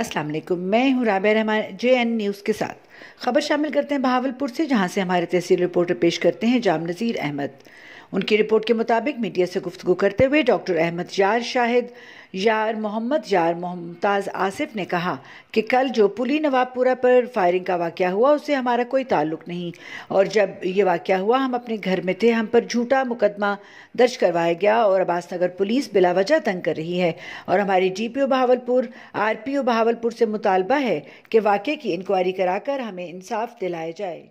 अस्सलाम वालेकुम मैं हूं Rabia Rahman J N news के साथ खबर शामिल करते हैं बहावलपुर से जहां से हमारे तहसील रिपोर्टर पेश करते हैं जाम नज़ीर अहमद उनकी रिपोर्ट के मुताबिक मीडिया से गुफ्तु करते हुए डॉक्टर अहमद यार शाहिद यार मोहम्मद यार मोहमताज़ आसिफ ने कहा कि कल जो पुली नवाबपुरा पर फायरिंग का वाक़ हुआ उससे हमारा कोई ताल्लुक नहीं और जब ये वाक़ हुआ हम अपने घर में थे हम पर झूठा मुकदमा दर्ज करवाया गया और अब्बास नगर पुलिस बिलावजह तंग कर रही है और हमारी D P O Bahawalpur R P O Bahawalpur से मुतालबा है कि वाक़े की इंक्वायरी कराकर हमें इंसाफ दिलाया जाए